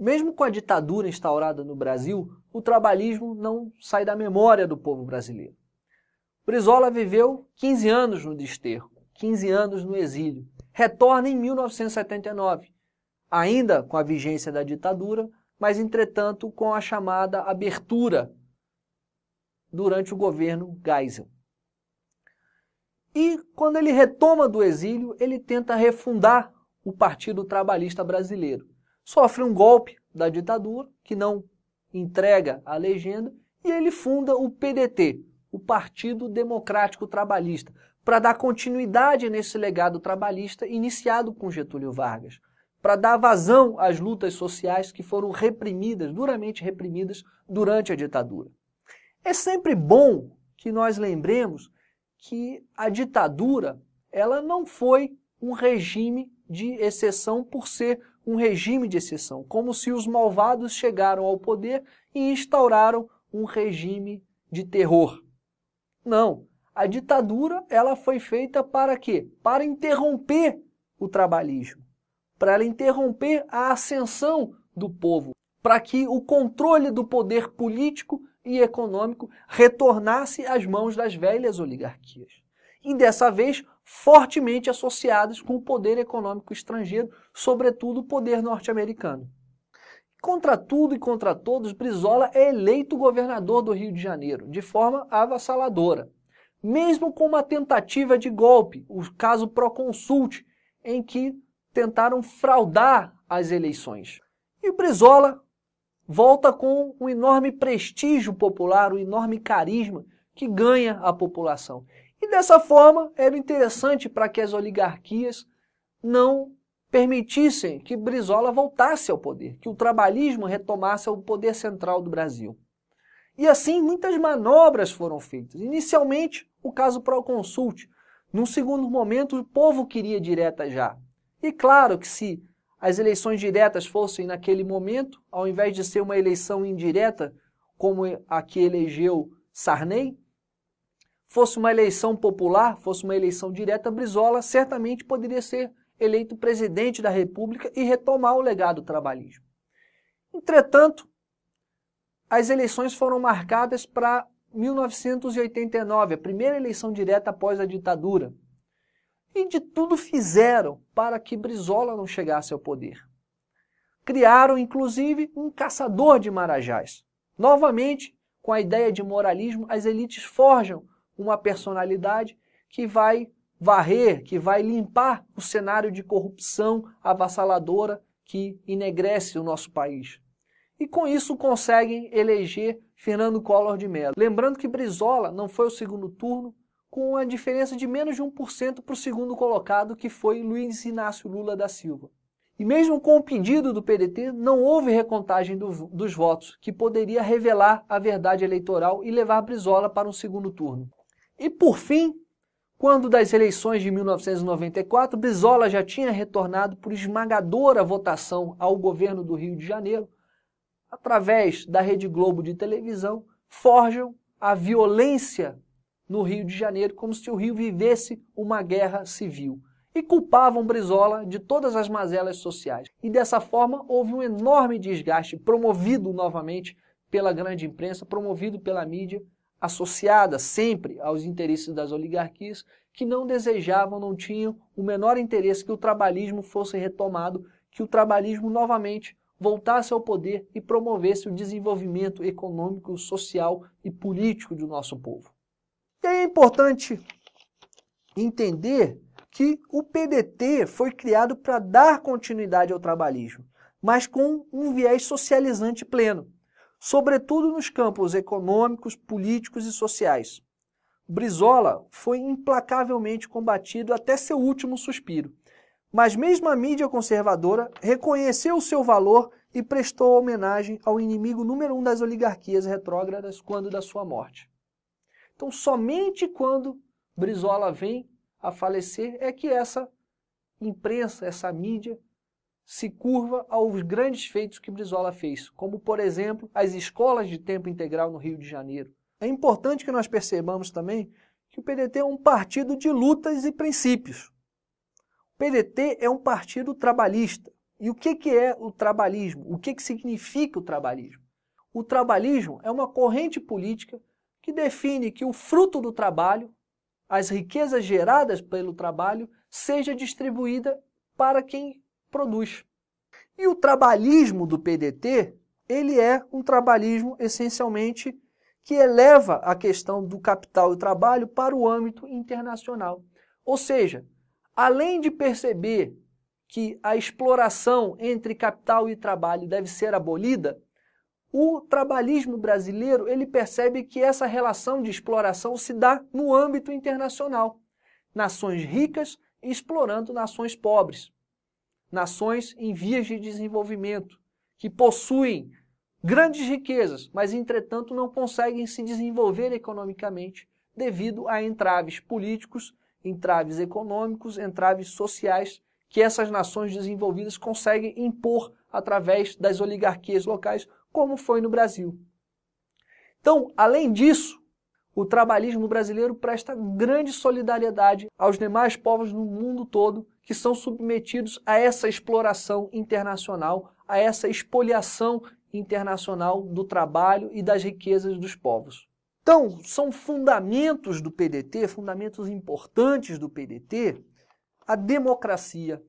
mesmo com a ditadura instaurada no Brasil, o trabalhismo não sai da memória do povo brasileiro. Brizola viveu 15 anos no desterro, 15 anos no exílio. Retorna em 1979, ainda com a vigência da ditadura, mas entretanto com a chamada abertura durante o governo Geisel. E quando ele retoma do exílio, ele tenta refundar o Partido Trabalhista Brasileiro sofre um golpe da ditadura, que não entrega a legenda, e ele funda o PDT, o Partido Democrático Trabalhista, para dar continuidade nesse legado trabalhista iniciado com Getúlio Vargas, para dar vazão às lutas sociais que foram reprimidas, duramente reprimidas, durante a ditadura. É sempre bom que nós lembremos que a ditadura ela não foi um regime de exceção por ser um regime de exceção, como se os malvados chegaram ao poder e instauraram um regime de terror. Não, a ditadura ela foi feita para quê? Para interromper o trabalhismo, para interromper a ascensão do povo, para que o controle do poder político e econômico retornasse às mãos das velhas oligarquias. E dessa vez fortemente associadas com o poder econômico estrangeiro, sobretudo o poder norte-americano. Contra tudo e contra todos, Brizola é eleito governador do Rio de Janeiro, de forma avassaladora. Mesmo com uma tentativa de golpe, o caso Proconsult, em que tentaram fraudar as eleições. E Brizola volta com um enorme prestígio popular, um enorme carisma que ganha a população. E dessa forma era interessante para que as oligarquias não permitissem que Brizola voltasse ao poder, que o trabalhismo retomasse o poder central do Brasil. E assim muitas manobras foram feitas. Inicialmente, o caso Proconsult. Num segundo momento, o povo queria direta já. E claro que se as eleições diretas fossem naquele momento, ao invés de ser uma eleição indireta, como a que elegeu Sarney, fosse uma eleição popular, fosse uma eleição direta, Brizola certamente poderia ser eleito presidente da República e retomar o legado trabalhismo. Entretanto, as eleições foram marcadas para 1989, a primeira eleição direta após a ditadura. E de tudo fizeram para que Brizola não chegasse ao poder. Criaram, inclusive, um caçador de marajás. Novamente, com a ideia de moralismo, as elites forjam uma personalidade que vai varrer, que vai limpar o cenário de corrupção avassaladora que enegrece o nosso país. E com isso conseguem eleger Fernando Collor de Mello. Lembrando que Brizola não foi o segundo turno, com a diferença de menos de 1% para o segundo colocado, que foi Luiz Inácio Lula da Silva. E mesmo com o pedido do PDT, não houve recontagem do, dos votos, que poderia revelar a verdade eleitoral e levar Brizola para um segundo turno. E por fim, quando das eleições de 1994, Brizola já tinha retornado por esmagadora votação ao governo do Rio de Janeiro, através da Rede Globo de televisão, forjam a violência no Rio de Janeiro como se o Rio vivesse uma guerra civil. E culpavam Brizola de todas as mazelas sociais. E dessa forma houve um enorme desgaste, promovido novamente pela grande imprensa, promovido pela mídia, associada sempre aos interesses das oligarquias que não desejavam, não tinham o menor interesse que o trabalhismo fosse retomado, que o trabalhismo novamente voltasse ao poder e promovesse o desenvolvimento econômico, social e político do nosso povo. E é importante entender que o PDT foi criado para dar continuidade ao trabalhismo, mas com um viés socializante pleno sobretudo nos campos econômicos, políticos e sociais. Brizola foi implacavelmente combatido até seu último suspiro, mas mesmo a mídia conservadora reconheceu o seu valor e prestou homenagem ao inimigo número um das oligarquias retrógradas quando da sua morte. Então, somente quando Brizola vem a falecer é que essa imprensa, essa mídia, se curva aos grandes feitos que Brizola fez, como, por exemplo, as escolas de tempo integral no Rio de Janeiro. É importante que nós percebamos também que o PDT é um partido de lutas e princípios. O PDT é um partido trabalhista. E o que, que é o trabalhismo? O que, que significa o trabalhismo? O trabalhismo é uma corrente política que define que o fruto do trabalho, as riquezas geradas pelo trabalho, seja distribuída para quem produz. E o trabalhismo do PDT, ele é um trabalhismo essencialmente que eleva a questão do capital e trabalho para o âmbito internacional. Ou seja, além de perceber que a exploração entre capital e trabalho deve ser abolida, o trabalhismo brasileiro ele percebe que essa relação de exploração se dá no âmbito internacional, nações ricas explorando nações pobres nações em vias de desenvolvimento, que possuem grandes riquezas, mas entretanto não conseguem se desenvolver economicamente devido a entraves políticos, entraves econômicos, entraves sociais que essas nações desenvolvidas conseguem impor através das oligarquias locais, como foi no Brasil. Então, além disso, o trabalhismo brasileiro presta grande solidariedade aos demais povos no mundo todo que são submetidos a essa exploração internacional, a essa expoliação internacional do trabalho e das riquezas dos povos. Então, são fundamentos do PDT, fundamentos importantes do PDT, a democracia.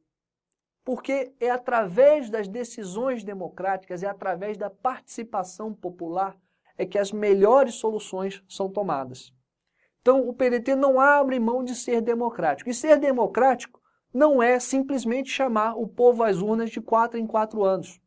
Porque é através das decisões democráticas, é através da participação popular é que as melhores soluções são tomadas. Então, o PDT não abre mão de ser democrático. E ser democrático não é simplesmente chamar o povo às urnas de quatro em quatro anos.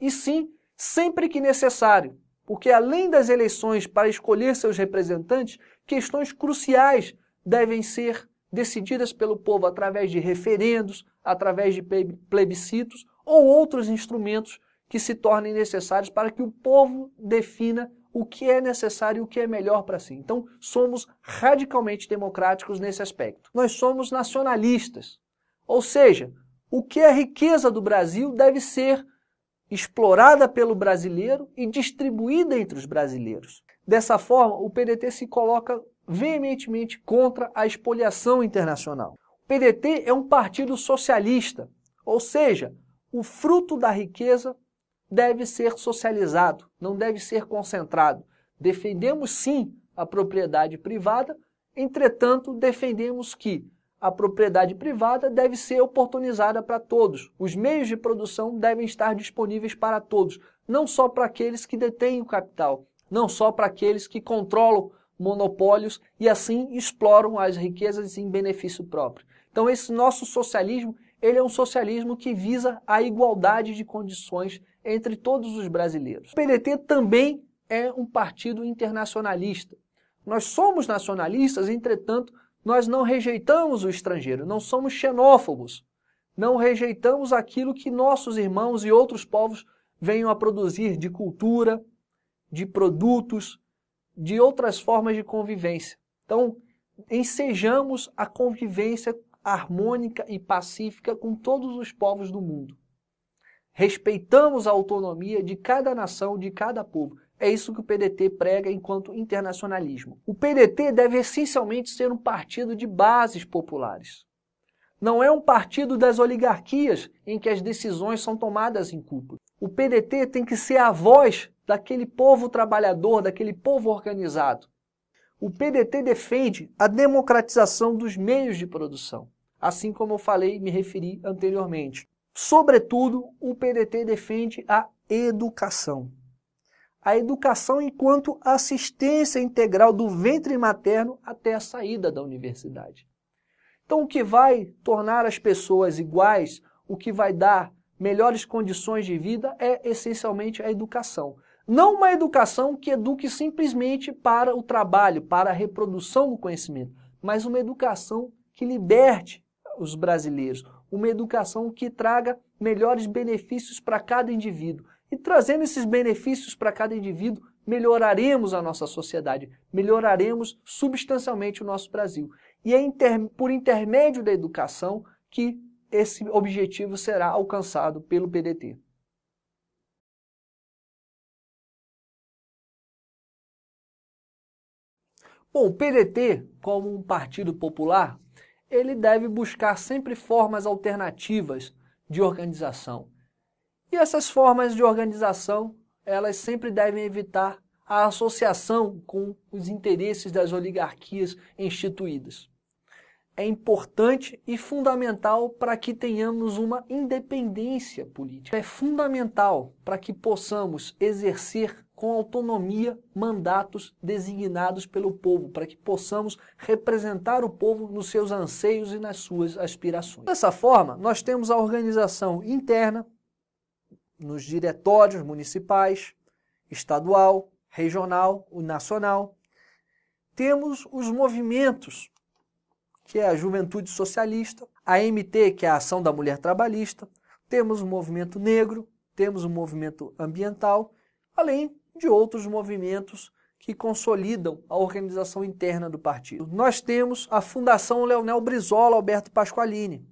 E sim, sempre que necessário, porque além das eleições para escolher seus representantes, questões cruciais devem ser decididas pelo povo através de referendos, através de plebiscitos ou outros instrumentos que se tornem necessários para que o povo defina o que é necessário e o que é melhor para si. Então, somos radicalmente democráticos nesse aspecto. Nós somos nacionalistas. Ou seja, o que é riqueza do Brasil deve ser explorada pelo brasileiro e distribuída entre os brasileiros. Dessa forma, o PDT se coloca veementemente contra a expoliação internacional. O PDT é um partido socialista, ou seja, o fruto da riqueza deve ser socializado, não deve ser concentrado. Defendemos sim a propriedade privada, entretanto, defendemos que a propriedade privada deve ser oportunizada para todos. Os meios de produção devem estar disponíveis para todos, não só para aqueles que detêm o capital, não só para aqueles que controlam monopólios e assim exploram as riquezas em benefício próprio. Então, esse nosso socialismo ele é um socialismo que visa a igualdade de condições entre todos os brasileiros. O PDT também é um partido internacionalista. Nós somos nacionalistas, entretanto, nós não rejeitamos o estrangeiro, não somos xenófobos, não rejeitamos aquilo que nossos irmãos e outros povos venham a produzir de cultura, de produtos, de outras formas de convivência. Então, ensejamos a convivência harmônica e pacífica com todos os povos do mundo. Respeitamos a autonomia de cada nação, de cada povo. É isso que o PDT prega enquanto internacionalismo. O PDT deve essencialmente ser um partido de bases populares. Não é um partido das oligarquias em que as decisões são tomadas em cúpula. O PDT tem que ser a voz daquele povo trabalhador, daquele povo organizado. O PDT defende a democratização dos meios de produção assim como eu falei e me referi anteriormente. Sobretudo, o PDT defende a educação. A educação enquanto assistência integral do ventre materno até a saída da universidade. Então, o que vai tornar as pessoas iguais, o que vai dar melhores condições de vida é essencialmente a educação. Não uma educação que eduque simplesmente para o trabalho, para a reprodução do conhecimento, mas uma educação que liberte os brasileiros, uma educação que traga melhores benefícios para cada indivíduo. E trazendo esses benefícios para cada indivíduo, melhoraremos a nossa sociedade, melhoraremos substancialmente o nosso Brasil. E é inter... por intermédio da educação que esse objetivo será alcançado pelo PDT. Bom, o PDT, como um partido popular, ele deve buscar sempre formas alternativas de organização. E essas formas de organização, elas sempre devem evitar a associação com os interesses das oligarquias instituídas. É importante e fundamental para que tenhamos uma independência política. É fundamental para que possamos exercer com autonomia, mandatos designados pelo povo, para que possamos representar o povo nos seus anseios e nas suas aspirações. Dessa forma, nós temos a organização interna nos diretórios municipais, estadual, regional, o nacional. Temos os movimentos, que é a Juventude Socialista, a MT, que é a Ação da Mulher Trabalhista, temos o movimento negro, temos o movimento ambiental, além de outros movimentos que consolidam a organização interna do partido. Nós temos a Fundação Leonel Brizola Alberto Pasqualini,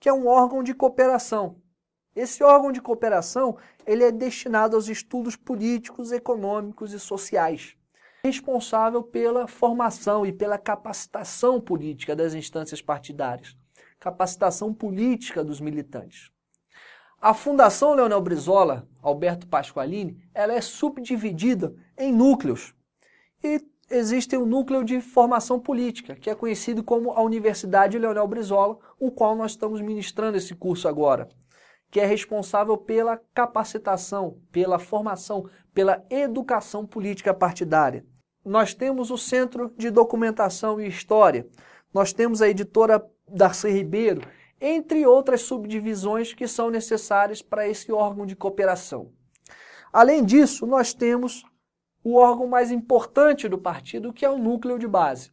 que é um órgão de cooperação. Esse órgão de cooperação ele é destinado aos estudos políticos, econômicos e sociais, é responsável pela formação e pela capacitação política das instâncias partidárias, capacitação política dos militantes. A Fundação Leonel Brizola, Alberto Pasqualini, ela é subdividida em núcleos. E existe o um núcleo de formação política, que é conhecido como a Universidade Leonel Brizola, o qual nós estamos ministrando esse curso agora, que é responsável pela capacitação, pela formação, pela educação política partidária. Nós temos o Centro de Documentação e História, nós temos a editora Darcy Ribeiro, entre outras subdivisões que são necessárias para esse órgão de cooperação. Além disso, nós temos o órgão mais importante do partido, que é o núcleo de base.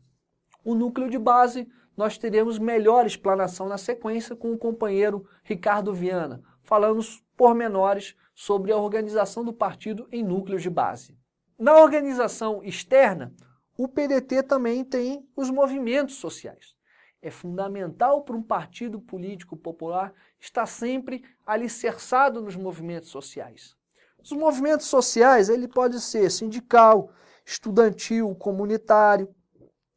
O núcleo de base, nós teremos melhor explanação na sequência com o companheiro Ricardo Viana, falando pormenores sobre a organização do partido em núcleos de base. Na organização externa, o PDT também tem os movimentos sociais é fundamental para um partido político popular estar sempre alicerçado nos movimentos sociais. Os movimentos sociais, ele pode ser sindical, estudantil, comunitário,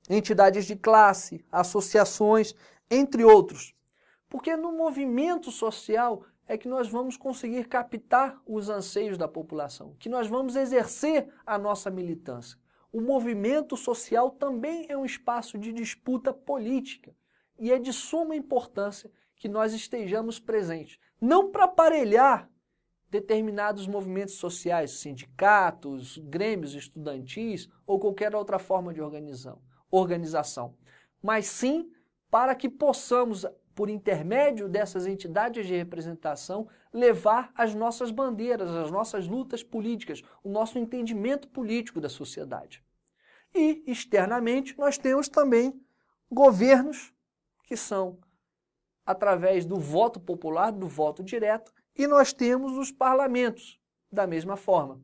entidades de classe, associações, entre outros. Porque no movimento social é que nós vamos conseguir captar os anseios da população, que nós vamos exercer a nossa militância. O movimento social também é um espaço de disputa política e é de suma importância que nós estejamos presentes. Não para aparelhar determinados movimentos sociais, sindicatos, grêmios estudantis ou qualquer outra forma de organização, mas sim para que possamos, por intermédio dessas entidades de representação, levar as nossas bandeiras, as nossas lutas políticas, o nosso entendimento político da sociedade. E, externamente, nós temos também governos que são através do voto popular, do voto direto, e nós temos os parlamentos da mesma forma.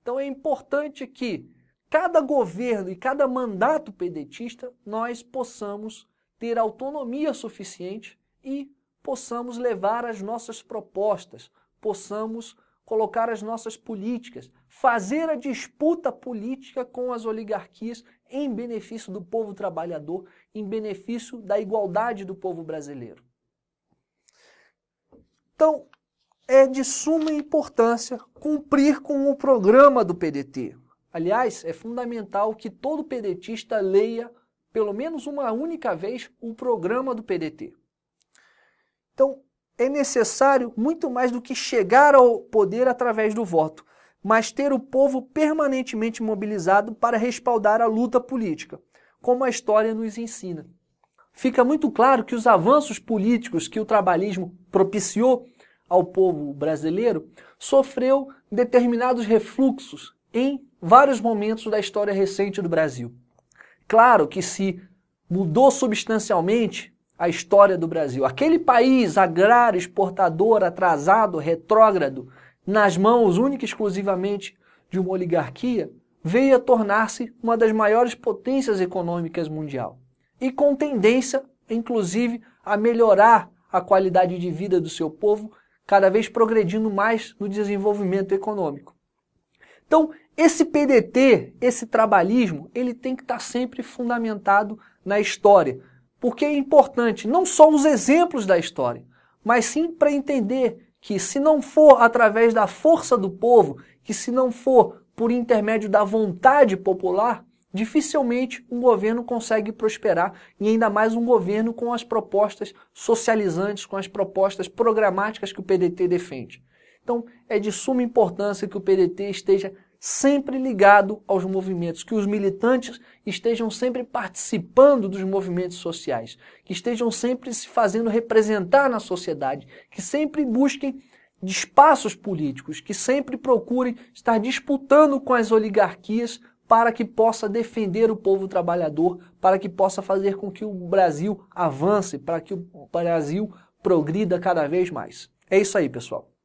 Então é importante que cada governo e cada mandato pedetista nós possamos ter autonomia suficiente e possamos levar as nossas propostas, possamos colocar as nossas políticas, fazer a disputa política com as oligarquias em benefício do povo trabalhador em benefício da igualdade do povo brasileiro. Então, é de suma importância cumprir com o programa do PDT. Aliás, é fundamental que todo pedetista leia pelo menos uma única vez o programa do PDT. Então, é necessário muito mais do que chegar ao poder através do voto, mas ter o povo permanentemente mobilizado para respaldar a luta política como a história nos ensina. Fica muito claro que os avanços políticos que o trabalhismo propiciou ao povo brasileiro sofreu determinados refluxos em vários momentos da história recente do Brasil. Claro que se mudou substancialmente a história do Brasil. Aquele país agrário, exportador, atrasado, retrógrado, nas mãos única e exclusivamente de uma oligarquia, veio a tornar-se uma das maiores potências econômicas mundial e com tendência, inclusive, a melhorar a qualidade de vida do seu povo, cada vez progredindo mais no desenvolvimento econômico. Então, esse PDT, esse trabalhismo, ele tem que estar tá sempre fundamentado na história, porque é importante não só os exemplos da história, mas sim para entender que se não for através da força do povo, que se não for por intermédio da vontade popular, dificilmente um governo consegue prosperar e ainda mais um governo com as propostas socializantes, com as propostas programáticas que o PDT defende. Então, é de suma importância que o PDT esteja sempre ligado aos movimentos, que os militantes estejam sempre participando dos movimentos sociais, que estejam sempre se fazendo representar na sociedade, que sempre busquem de espaços políticos que sempre procurem estar disputando com as oligarquias para que possa defender o povo trabalhador, para que possa fazer com que o Brasil avance, para que o Brasil progrida cada vez mais. É isso aí, pessoal.